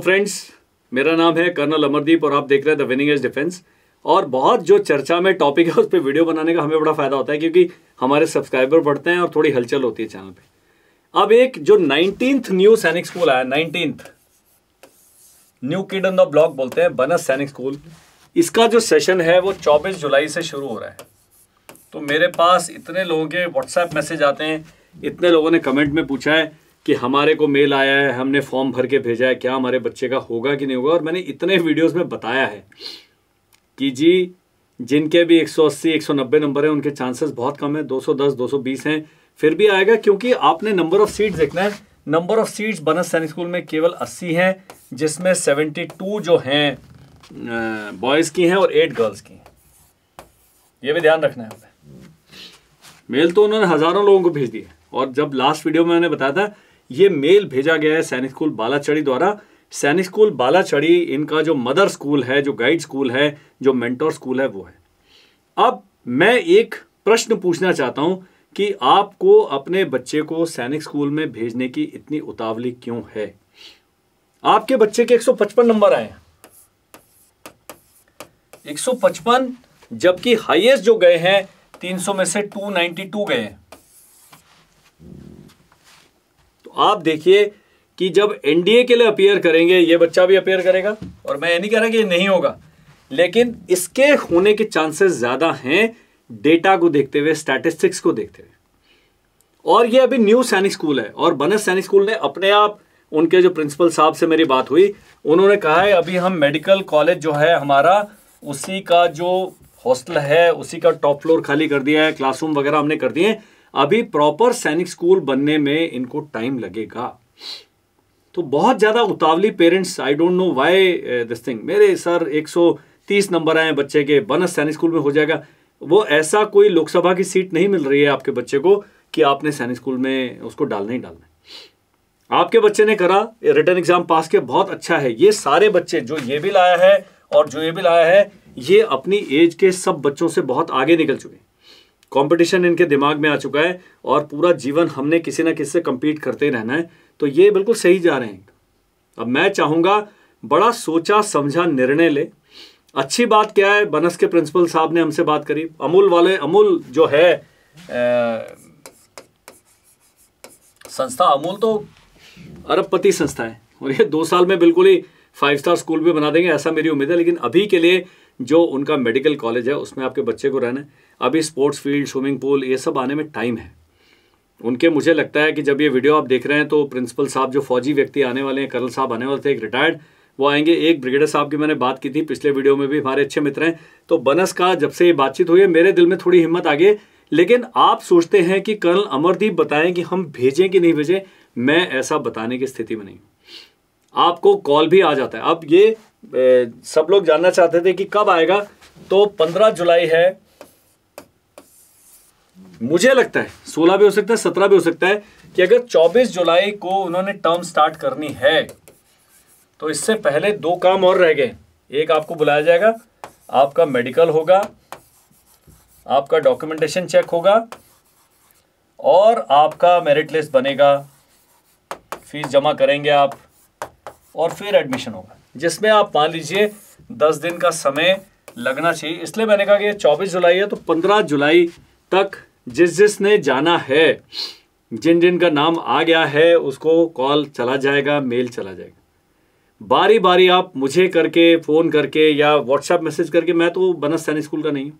friends मेरा नाम है कर्नल अमरदीप और आप देख रहे हैं द विनिंग एज डिफेंस और बहुत जो चर्चा में टॉपिक है उस पर वीडियो बनाने का हमें बड़ा फ़ायदा होता है क्योंकि हमारे सब्सक्राइबर बढ़ते हैं और थोड़ी हलचल होती है चैनल पे अब एक जो नाइनटीन न्यू सैनिक स्कूल आया nineteen new kid on the block बोलते हैं बनस सैनिक स्कूल इसका जो सेशन है वो चौबीस जुलाई से शुरू हो रहा है तो मेरे पास इतने लोगों के व्हाट्सएप मैसेज आते हैं इतने लोगों ने कमेंट में पूछा है कि हमारे को मेल आया है हमने फॉर्म भर के भेजा है क्या हमारे बच्चे का होगा कि नहीं होगा और मैंने इतने वीडियोस में बताया है कि जी जिनके भी 180 190 नंबर हैं उनके चांसेस बहुत कम है 210 220 हैं फिर भी आएगा क्योंकि आपने नंबर ऑफ सीट्स देखना है नंबर ऑफ सीट्स बनस सैनिक स्कूल में केवल अस्सी हैं जिसमें सेवेंटी जो हैं बॉयज़ की हैं और एट गर्ल्स की हैं ये भी ध्यान रखना है मेल तो उन्होंने हज़ारों लोगों को भेज दिया और जब लास्ट वीडियो में मैंने बताया था ये मेल भेजा गया है सैनिक स्कूल बालाचड़ी द्वारा सैनिक स्कूल बालाचड़ी इनका जो मदर स्कूल है जो गाइड स्कूल है जो मेंटोर स्कूल है वो है अब मैं एक प्रश्न पूछना चाहता हूँ कि आपको अपने बच्चे को सैनिक स्कूल में भेजने की इतनी उतावली क्यों है आपके बच्चे के 155 नंबर आए 155 जबकि हाईएस्ट जो गए हैं 300 में से 292 गए हैं तो आप देखिए कि जब एनडीए के लिए अपेयर करेंगे ये बच्चा भी अपेयर करेगा और मैं ये नहीं कह रहा कि ये नहीं होगा लेकिन इसके होने के चांसेस ज़्यादा हैं डेटा को देखते हुए स्टैटिस्टिक्स को देखते हुए और ये अभी न्यू सैनिक स्कूल है और बनस सैनिक स्कूल ने अपने आप उनके जो प्रिंसिपल साहब से मेरी बात हुई उन्होंने कहा है अभी हम मेडिकल कॉलेज जो है हमारा उसी का जो हॉस्टल है उसी का टॉप फ्लोर खाली कर दिया है क्लासरूम वगैरह हमने कर दिए हैं अभी प्रॉपर सैनिक स्कूल बनने में इनको टाइम लगेगा तो बहुत ज़्यादा उतावली parents I don't know why this thing मेरे सर 130 नंबर आए बच्चे के बनस सैनिक स्कूल में हो जाएगा वो ऐसा कोई लोकसभा की सीट नहीं मिल रही है आपके बच्चे को कि आपने सैनिक स्कूल में उसको डालना ही डालना आपके बच्चे ने करा रिटर्न एग्जाम पास किया बहुत अच्छा है ये सारे बच्चे जो ये भी लाया है और जो ये भी लाया है ये अपनी एज के सब बच्चों से बहुत आगे निकल चुके हैं कंपटीशन इनके दिमाग में आ चुका है और पूरा जीवन हमने किसी ना किसी से कम्पीट करते रहना है तो ये बिल्कुल सही जा रहे हैं अब मैं चाहूँगा बड़ा सोचा समझा निर्णय ले अच्छी बात क्या है बनस के प्रिंसिपल साहब ने हमसे बात करी अमूल वाले अमूल जो है आ, संस्था अमूल तो अरबपति संस्था है और ये दो साल में बिल्कुल ही फाइव स्टार स्कूल भी बना देंगे ऐसा मेरी उम्मीद है लेकिन अभी के लिए जो उनका मेडिकल कॉलेज है उसमें आपके बच्चे को रहना है अभी स्पोर्ट्स फील्ड स्विमिंग पूल ये सब आने में टाइम है उनके मुझे लगता है कि जब ये वीडियो आप देख रहे हैं तो प्रिंसिपल साहब जो फौजी व्यक्ति आने वाले हैं कर्नल साहब आने वाले थे एक रिटायर्ड वो आएंगे एक ब्रिगेडियर साहब की मैंने बात की थी पिछले वीडियो में भी हमारे अच्छे मित्र हैं तो बनस का जब से ये बातचीत हुई है मेरे दिल में थोड़ी हिम्मत आ गई लेकिन आप सोचते हैं कि कर्नल अमरदीप बताएं कि हम भेजें कि नहीं भेजें मैं ऐसा बताने की स्थिति में नहीं आपको कॉल भी आ जाता है अब ये सब लोग जानना चाहते थे कि कब आएगा तो 15 जुलाई है मुझे लगता है 16 भी हो सकता है 17 भी हो सकता है कि अगर 24 जुलाई को उन्होंने टर्म स्टार्ट करनी है तो इससे पहले दो काम और रह गए एक आपको बुलाया जाएगा आपका मेडिकल होगा आपका डॉक्यूमेंटेशन चेक होगा और आपका मेरिट लिस्ट बनेगा फीस जमा करेंगे आप और फिर एडमिशन होगा जिसमें आप मान लीजिए दस दिन का समय लगना चाहिए इसलिए मैंने कहा कि ये चौबीस जुलाई है तो पंद्रह जुलाई तक जिस जिसने जाना है जिन जिन का नाम आ गया है उसको कॉल चला जाएगा मेल चला जाएगा बारी बारी आप मुझे करके फ़ोन करके या व्हाट्सएप मैसेज करके मैं तो बनस सैनिक स्कूल का नहीं हूँ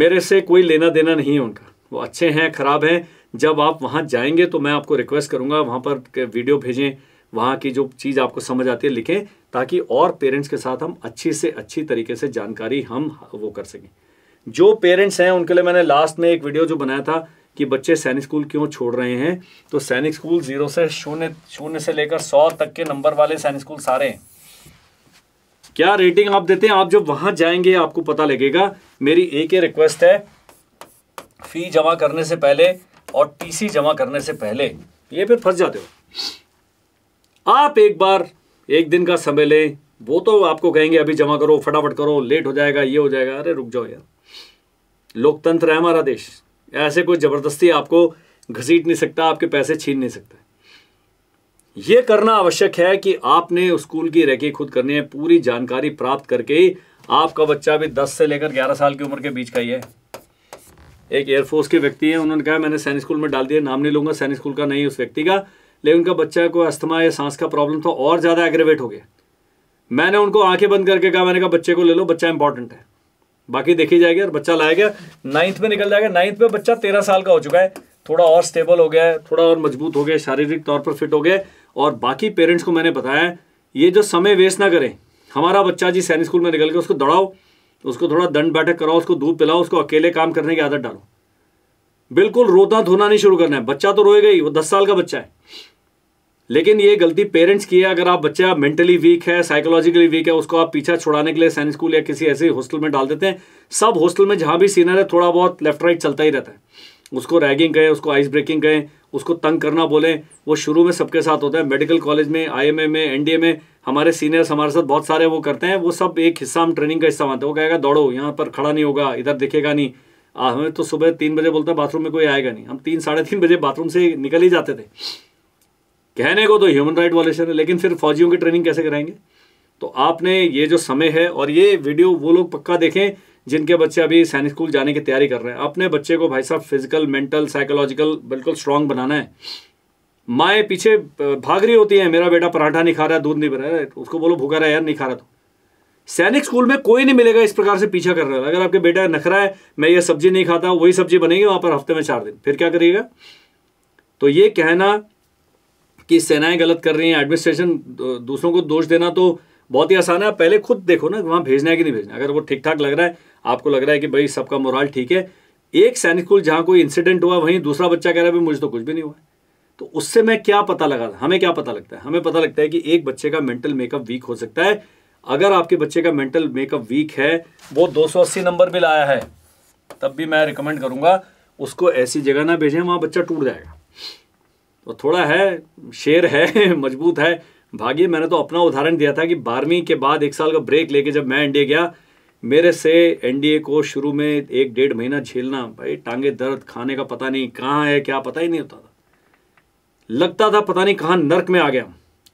मेरे से कोई लेना देना नहीं है उनका वो अच्छे हैं ख़राब हैं जब आप वहाँ जाएंगे तो मैं आपको रिक्वेस्ट करूँगा वहाँ पर वीडियो भेजें वहाँ की जो चीज़ आपको समझ आती है लिखें ताकि और पेरेंट्स के साथ हम अच्छी से अच्छी तरीके से जानकारी हम वो कर सकें जो पेरेंट्स हैं उनके लिए मैंने लास्ट में एक वीडियो जो बनाया था कि बच्चे सैनिक स्कूल क्यों छोड़ रहे हैं तो सैनिक स्कूल जीरो से शून्य शून्य से लेकर सौ तक के नंबर वाले सैनिक स्कूल सारे हैं क्या रेटिंग आप देते हैं आप जब वहां जाएंगे आपको पता लगेगा मेरी एक ही रिक्वेस्ट है फी जमा करने से पहले और टीसी जमा करने से पहले ये फिर फंस जाते हो आप एक बार एक दिन का समय लें वो तो आपको कहेंगे अभी जमा करो फटाफट करो लेट हो जाएगा ये हो जाएगा अरे रुक जाओ यार लोकतंत्र है हमारा देश ऐसे कोई ज़बरदस्ती आपको घसीट नहीं सकता आपके पैसे छीन नहीं सकता ये करना आवश्यक है कि आपने स्कूल की रैकी खुद करनी है पूरी जानकारी प्राप्त करके ही आपका बच्चा भी 10 से लेकर 11 साल की उम्र के बीच का ही है एक एयरफोर्स के व्यक्ति हैं उन्होंने कहा मैंने सैनिक स्कूल में डाल दिया नाम नहीं लूंगा सैनिक स्कूल का नहीं उस व्यक्ति का लेकिन उनका बच्चा को अस्थमा या सांस का प्रॉब्लम था और ज़्यादा एग्रेवेट हो गया मैंने उनको आंखें बंद करके कहा मैंने कहा बच्चे को ले लो बच्चा इंपॉर्टेंट है बाकी देखी जाएगी और बच्चा लाया गया नाइन्थ में निकल जाएगा नाइन्थ में बच्चा तेरह साल का हो चुका है थोड़ा और स्टेबल हो गया है थोड़ा और मजबूत हो गया शारीरिक तौर पर फिट हो गया और बाकी पेरेंट्स को मैंने बताया ये जो समय वेस्ट ना करें हमारा बच्चा जी सैनिक स्कूल में निकल के उसको दौड़ाओ उसको थोड़ा दंड बैठक कराओ उसको दूध पिलाओ उसको अकेले काम करने की आदत डालो बिल्कुल रोता धोना नहीं शुरू करना है बच्चा तो रोएगा ही वो दस साल का बच्चा है लेकिन ये गलती पेरेंट्स की है अगर आप बच्चा मेंटली वीक है साइकोलॉजिकली वीक है उसको आप पीछा छुड़ाने के लिए सैन स्कूल या किसी ऐसे हॉस्टल में डाल देते हैं सब हॉस्टल में जहाँ भी सीनियर है थोड़ा बहुत लेफ्ट राइट चलता ही रहता है उसको रैगिंग कहें उसको आइस ब्रेकिंग कहें उसको तंग करना बोलें वो शुरू में सबके साथ होता है मेडिकल कॉलेज में ए में ए में हमारे सीनियर्स हमारे साथ बहुत सारे वो करते हैं वो सब एक हिस्सा हम ट्रेनिंग का हिस्सा मानते हैं वो कहेगा दौड़ो यहाँ पर खड़ा नहीं होगा इधर दिखेगा नहीं हमें तो सुबह तीन बजे बोलता है बाथरूम में कोई आएगा नहीं हम तीन साढ़े तीन बजे बाथरूम से निकल ही जाते थे कहने को तो ह्यूमन राइट वॉलेशन है लेकिन फिर फौजियों की ट्रेनिंग कैसे कराएंगे तो आपने ये जो समय है और ये वीडियो वो लोग पक्का देखें जिनके बच्चे अभी सैनिक स्कूल जाने की तैयारी कर रहे हैं अपने बच्चे को भाई साहब फिजिकल मेंटल साइकोलॉजिकल बिल्कुल स्ट्रांग बनाना है माए पीछे भाग रही होती है मेरा बेटा पराठा नहीं खा रहा दूध नहीं पी रहा है उसको बोलो भूखा रहा है यार नहीं खा रहा तो सैनिक स्कूल में कोई नहीं मिलेगा इस प्रकार से पीछा कर रहा है अगर आपके बेटा नखरा है मैं ये सब्जी नहीं खाता वही सब्जी बनेगी वहाँ पर हफ्ते में चार दिन फिर क्या करिएगा तो ये कहना कि सेनाएं गलत कर रही हैं एडमिनिस्ट्रेशन दूसरों को दोष देना तो बहुत ही आसान है पहले खुद देखो ना वहाँ भेजना है कि नहीं भेजना अगर वो ठीक ठाक लग रहा है आपको लग रहा है कि भाई सबका मोरल ठीक है एक सैनिक स्कूल जहाँ कोई इंसिडेंट हुआ वहीं दूसरा बच्चा कह रहा है मुझे तो कुछ भी नहीं हुआ तो उससे मैं क्या पता लगा हमें क्या पता लगता है हमें पता लगता है कि एक बच्चे का मेंटल मेकअप वीक हो सकता है अगर आपके बच्चे का मेंटल मेकअप वीक है वो दो नंबर भी लाया है तब भी मैं रिकमेंड करूंगा उसको ऐसी जगह ना भेजें वहाँ बच्चा टूट जाएगा तो थोड़ा है शेर है मजबूत है भागी मैंने तो अपना उदाहरण दिया था कि बारहवीं के बाद एक साल का ब्रेक लेके जब मैं एनडीए गया मेरे से एनडीए को शुरू में एक डेढ़ महीना झेलना भाई टांगे दर्द खाने का पता नहीं कहाँ है क्या पता ही नहीं होता था लगता था पता नहीं कहाँ नर्क में आ गया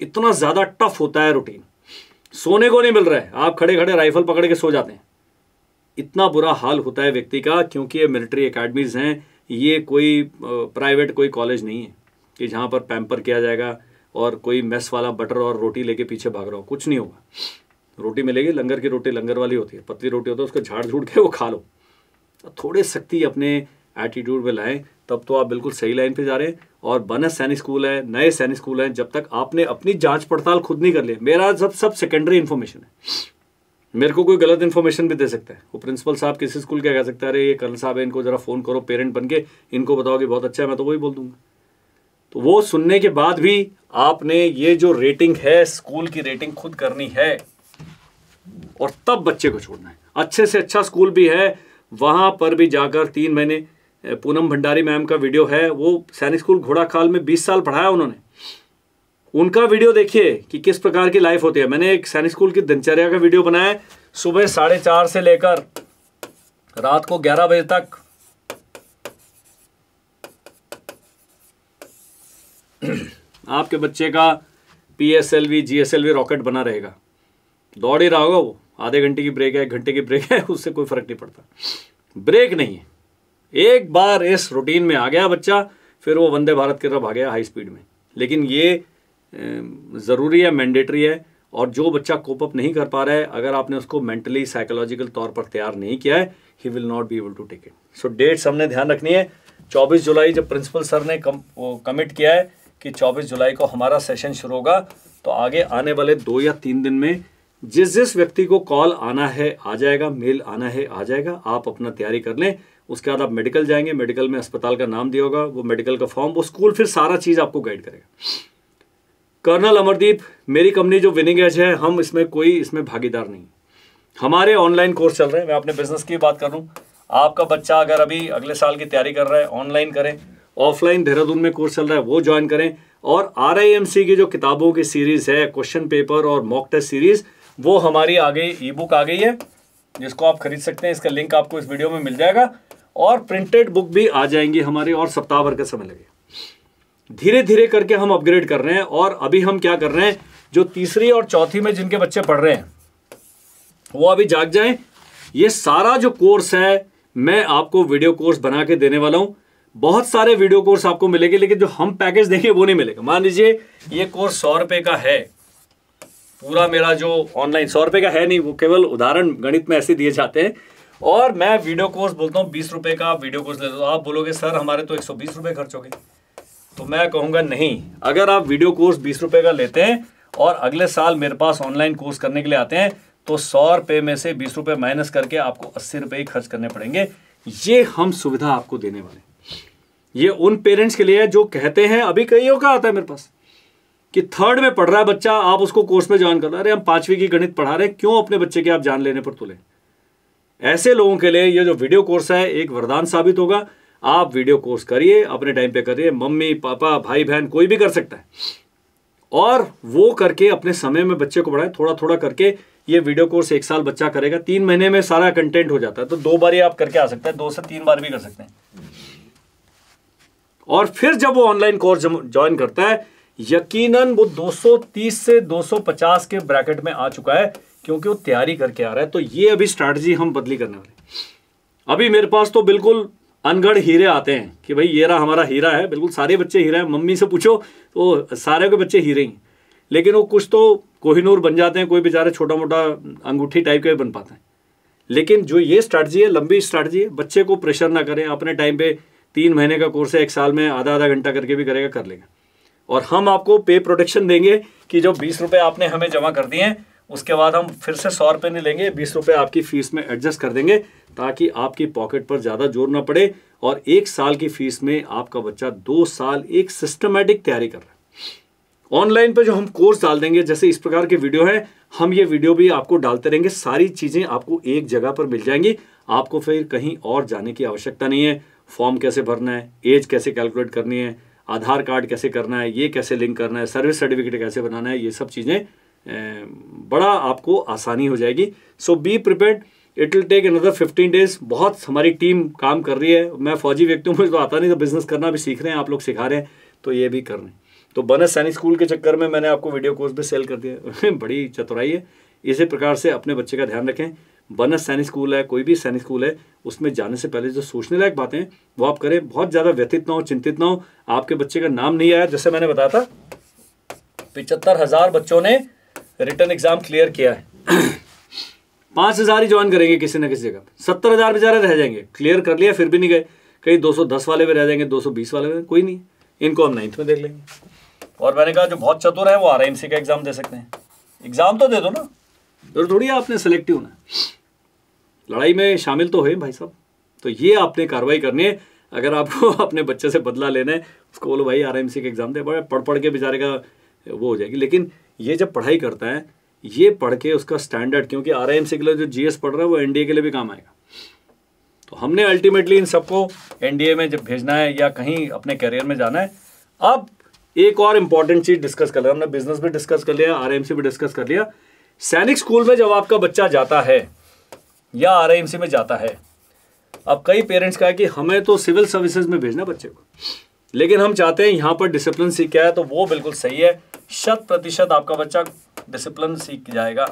इतना ज़्यादा टफ होता है रूटीन सोने को नहीं मिल रहा है आप खड़े खड़े राइफल पकड़ के सो जाते हैं इतना बुरा हाल होता है व्यक्ति का क्योंकि ये मिलिट्री अकेडमीज़ हैं ये कोई प्राइवेट कोई कॉलेज नहीं है कि जहाँ पर पैम्पर किया जाएगा और कोई मेस वाला बटर और रोटी लेके पीछे भाग रहा हो कुछ नहीं होगा रोटी मिलेगी लंगर की रोटी लंगर वाली होती है पतली रोटी होती तो है उसको झाड़ झूड़ के वो खा लो तो थोड़े सख्ती अपने एटीट्यूड में लाएं तब तो आप बिल्कुल सही लाइन पे जा रहे हैं और बनस सैनिक स्कूल है नए सैनिक स्कूल हैं जब तक आपने अपनी जाँच पड़ताल खुद नहीं कर ली मेरा सब सब सेकेंडरी इन्फॉर्मेशन है मेरे को कोई गलत इन्फॉर्मेशन भी दे सकता है वो प्रिंसिपल साहब किसी स्कूल क्या कह सकता है अरे ये कर्नल साहब है इनको जरा फ़ोन करो पेरेंट बन के इनको बताओ कि बहुत अच्छा है मैं तो वही बोल दूंगा तो वो सुनने के बाद भी आपने ये जो रेटिंग है स्कूल की रेटिंग खुद करनी है और तब बच्चे को छोड़ना है अच्छे से अच्छा स्कूल भी है वहाँ पर भी जाकर तीन महीने पूनम भंडारी मैम का वीडियो है वो सैनिक स्कूल घोड़ा खाल में बीस साल पढ़ाया उन्होंने उनका वीडियो देखिए कि किस प्रकार की लाइफ होती है मैंने एक सैनिक स्कूल की दिनचर्या का वीडियो बनाया सुबह साढ़े चार से लेकर रात को ग्यारह बजे तक आपके बच्चे का P S L V G S L V rocket बना रहेगा दौड़ ही रहा होगा वो आधे घंटे की ब्रेक है एक घंटे की ब्रेक है उससे कोई फर्क नहीं पड़ता ब्रेक नहीं है एक बार इस रूटीन में आ गया बच्चा फिर वो वंदे भारत की तरफ आ गया हाई स्पीड में लेकिन ये ज़रूरी है मैंडेटरी है और जो बच्चा कोप अप नहीं कर पा रहा है अगर आपने उसको मेंटली साइकोलॉजिकल तौर पर तैयार नहीं किया है he will not be able to take it so dates हमने ध्यान रखनी है 24 जुलाई जब प्रिंसिपल सर ने कम, कमिट किया है कि 24 जुलाई को हमारा सेशन शुरू होगा तो आगे आने वाले दो या तीन दिन में जिस जिस व्यक्ति को कॉल आना है आ जाएगा मेल आना है आ जाएगा आप अपना तैयारी कर लें उसके बाद आप मेडिकल जाएंगे मेडिकल में अस्पताल का नाम दिया होगा वो मेडिकल का फॉर्म वो स्कूल फिर सारा चीज़ आपको गाइड करेगा कर्नल अमरदीप मेरी कंपनी जो विनिंग एज है हम इसमें कोई इसमें भागीदार नहीं हमारे ऑनलाइन कोर्स चल रहे हैं मैं अपने बिजनेस की बात करूँ आपका बच्चा अगर अभी अगले साल की तैयारी कर रहा है ऑनलाइन करें ऑफलाइन देहरादून में कोर्स चल रहा है वो ज्वाइन करें और आर की जो किताबों की सीरीज़ है क्वेश्चन पेपर और मॉक टेस्ट सीरीज़ वो हमारी आ गई ई बुक आ गई है जिसको आप खरीद सकते हैं इसका लिंक आपको इस वीडियो में मिल जाएगा और प्रिंटेड बुक भी आ जाएंगी हमारी और सप्ताह भर का समय लगेगा धीरे धीरे करके हम अपग्रेड कर रहे हैं और अभी हम क्या कर रहे हैं जो तीसरी और चौथी में जिनके बच्चे पढ़ रहे हैं वो अभी जाग जाए ये सारा जो कोर्स है मैं आपको वीडियो कोर्स बना के देने वाला हूं बहुत सारे वीडियो कोर्स आपको मिलेंगे लेकिन जो हम पैकेज देंगे वो नहीं मिलेगा मान लीजिए ये कोर्स सौ रुपए का है पूरा मेरा जो ऑनलाइन सौ रुपए का है नहीं वो केवल उदाहरण गणित में ऐसे दिए जाते हैं और मैं वीडियो कोर्स बोलता हूँ बीस रुपए का वीडियो कोर्स लेता हूँ आप बोलोगे सर हमारे तो एक सौ बीस रुपए खर्च हो गए तो मैं कहूँगा नहीं अगर आप वीडियो कोर्स बीस रुपए का लेते हैं और अगले साल मेरे पास ऑनलाइन कोर्स करने के लिए आते हैं तो सौ रुपए में से बीस रुपए माइनस करके आपको अस्सी रुपए ही खर्च करने पड़ेंगे ये हम सुविधा आपको देने वाले ये उन पेरेंट्स के लिए है जो कहते हैं अभी कईयों का आता है मेरे पास कि थर्ड में पढ़ रहा है बच्चा आप उसको कोर्स में ज्वाइन कर अरे हम पांचवी की गणित पढ़ा रहे हैं क्यों अपने बच्चे के आप जान लेने पर तुले ऐसे लोगों के लिए ये जो वीडियो कोर्स है एक वरदान साबित होगा आप वीडियो कोर्स करिए अपने टाइम पे करिए मम्मी पापा भाई बहन कोई भी कर सकता है और वो करके अपने समय में बच्चे को पढ़ाए थोड़ा थोड़ा करके ये वीडियो कोर्स एक साल बच्चा करेगा तीन महीने में सारा कंटेंट हो जाता है तो दो बार ही आप करके आ सकते हैं दो से तीन बार भी कर सकते हैं और फिर जब वो ऑनलाइन कोर्स ज्वाइन करता है यकीनन वो 230 से 250 के ब्रैकेट में आ चुका है क्योंकि वो तैयारी करके आ रहा है तो ये अभी स्ट्रैटेजी हम बदली करने वाले अभी मेरे पास तो बिल्कुल अनगढ़ हीरे आते हैं कि भाई ये रहा हमारा हीरा है बिल्कुल सारे बच्चे हीरा हैं मम्मी से पूछो तो सारे के बच्चे हीरे ही लेकिन वो कुछ तो कोहिनूर बन जाते हैं कोई बेचारे छोटा मोटा अंगूठी टाइप के बन पाते हैं लेकिन जो ये स्ट्रैटजी है लंबी स्ट्रैटजी है बच्चे को प्रेशर ना करें अपने टाइम पर तीन महीने का कोर्स है एक साल में आधा आधा घंटा करके भी करेगा कर लेगा और हम आपको पे प्रोटेक्शन देंगे कि जो बीस रुपये आपने हमें जमा कर दिए हैं उसके बाद हम फिर से सौ रुपये नहीं लेंगे बीस रुपये आपकी फ़ीस में एडजस्ट कर देंगे ताकि आपकी पॉकेट पर ज़्यादा जोर ना पड़े और एक साल की फ़ीस में आपका बच्चा दो साल एक सिस्टमेटिक तैयारी कर रहा है ऑनलाइन पर जो हम कोर्स डाल देंगे जैसे इस प्रकार के वीडियो हैं हम ये वीडियो भी आपको डालते रहेंगे सारी चीज़ें आपको एक जगह पर मिल जाएंगी आपको फिर कहीं और जाने की आवश्यकता नहीं है फॉर्म कैसे भरना है एज कैसे कैलकुलेट करनी है आधार कार्ड कैसे करना है ये कैसे लिंक करना है सर्विस सर्टिफिकेट कैसे बनाना है ये सब चीज़ें बड़ा आपको आसानी हो जाएगी so be prepared it will take another fifteen days बहुत हमारी टीम काम कर रही है मैं फौजी व्यक्ति हूँ मुझे तो आता नहीं तो बिज़नेस करना भी सीख रहे हैं आप लोग सिखा रहे हैं तो ये भी कर रहे हैं तो बनस सैनिक स्कूल के चक्कर में मैंने आपको वीडियो कोर्स भी सेल कर दिया बड़ी चतुराई है इसी प्रकार से अपने बच्चे का ध्यान रखें बनस सैनिक स्कूल है कोई भी सैनिक स्कूल है उसमें जाने से पहले जो सोचने लायक बातें वो आप करें बहुत ज़्यादा व्यथित ना हो चिंतित ना हो आपके बच्चे का नाम नहीं आया जैसे मैंने बताया था पिचहत्तर हज़ार बच्चों ने रिटर्न एग्ज़ाम क्लियर किया है पाँच हज़ार ही ज्वाइन करेंगे किसी ना किसी जगह सत्तर हज़ार बेचारे रह जाएंगे क्लियर कर लिया फिर भी नहीं गए कहीं दो सौ दस वाले भी रह जाएंगे दो सौ बीस वाले भी कोई नहीं इनको हम नाइन्थ में देख लेंगे और मैंने कहा जो बहुत चतुर है वो आर का एग्ज़ाम दे सकते हैं एग्ज़ाम तो दे दो ना जरूर तो थोड़ी आपने सेलेक्टिव होना लड़ाई में शामिल तो हुए भाई साहब तो ये आपने कार्रवाई करनी है अगर आपको अपने बच्चे से बदला लेना है उसको बोलो भाई आर एम सी के एग्ज़ाम दे पड़े पढ़ पढ़ के बेचारे का वो हो जाएगी लेकिन ये जब पढ़ाई करता है ये पढ़ के उसका स्टैंडर्ड क्योंकि आर एम सी के लिए जो जी पढ़ रहा है वो एन के लिए भी काम आएगा तो हमने अल्टीमेटली इन सबको ए में जब भेजना है या कहीं अपने करियर में जाना है अब एक और इंपॉर्टेंट चीज़ डिस्कस कर लिया हमने बिजनेस भी डिस्कस कर लिया आर भी डिस्कस कर लिया सैनिक स्कूल में जब आपका बच्चा जाता है या आर में जाता है अब कई पेरेंट्स का है कि हमें तो सिविल सर्विसेज में भेजना बच्चे को लेकिन हम चाहते हैं यहाँ पर डिसिप्लिन सीख है तो वो बिल्कुल सही है शत प्रतिशत आपका बच्चा डिसिप्लिन सीख जाएगा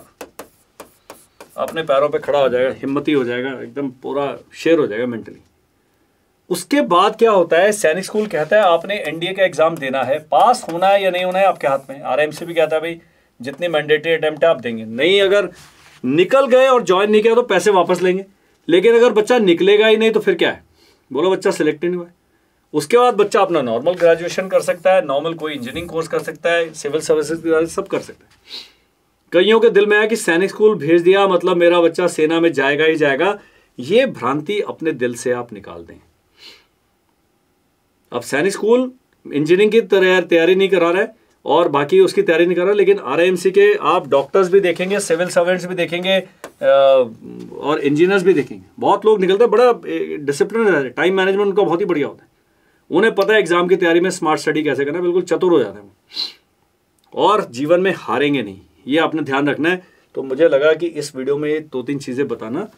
अपने पैरों पे खड़ा हो जाएगा हिम्मती हो जाएगा एकदम पूरा शेर हो जाएगा मेंटली उसके बाद क्या होता है सैनिक स्कूल कहता है आपने एनडीए का एग्जाम देना है पास होना है या नहीं होना है आपके हाथ में आरएमसी भी कहता है भाई जितने मैंडेटरी अटैम्प्ट आप देंगे नहीं अगर निकल गए और ज्वाइन नहीं किया तो पैसे वापस लेंगे लेकिन अगर बच्चा निकलेगा ही नहीं तो फिर क्या है बोलो बच्चा सिलेक्ट नहीं हुआ उसके बाद बच्चा अपना नॉर्मल ग्रेजुएशन कर सकता है नॉर्मल कोई इंजीनियरिंग कोर्स कर सकता है सिविल सर्विसेज सब कर सकता है कईयों के दिल में आया कि सैनिक स्कूल भेज दिया मतलब मेरा बच्चा सेना में जाएगा ही जाएगा ये भ्रांति अपने दिल से आप निकाल दें अब सैनिक स्कूल इंजीनियरिंग की तैयारी नहीं करा रहा है और बाकी उसकी तैयारी नहीं कर रहा लेकिन आर के आप डॉक्टर्स भी देखेंगे सिविल सर्वेंट्स भी देखेंगे और इंजीनियर्स भी देखेंगे बहुत लोग निकलते हैं बड़ा डिसिप्लिन रहते टाइम मैनेजमेंट उनका बहुत ही बढ़िया होता है उन्हें पता है एग्जाम की तैयारी में स्मार्ट स्टडी कैसे करना बिल्कुल चतुर हो जाते हैं और जीवन में हारेंगे नहीं ये आपने ध्यान रखना है तो मुझे लगा कि इस वीडियो में दो तीन चीज़ें बताना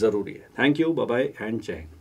ज़रूरी है थैंक यू बाय एंड जय हिंद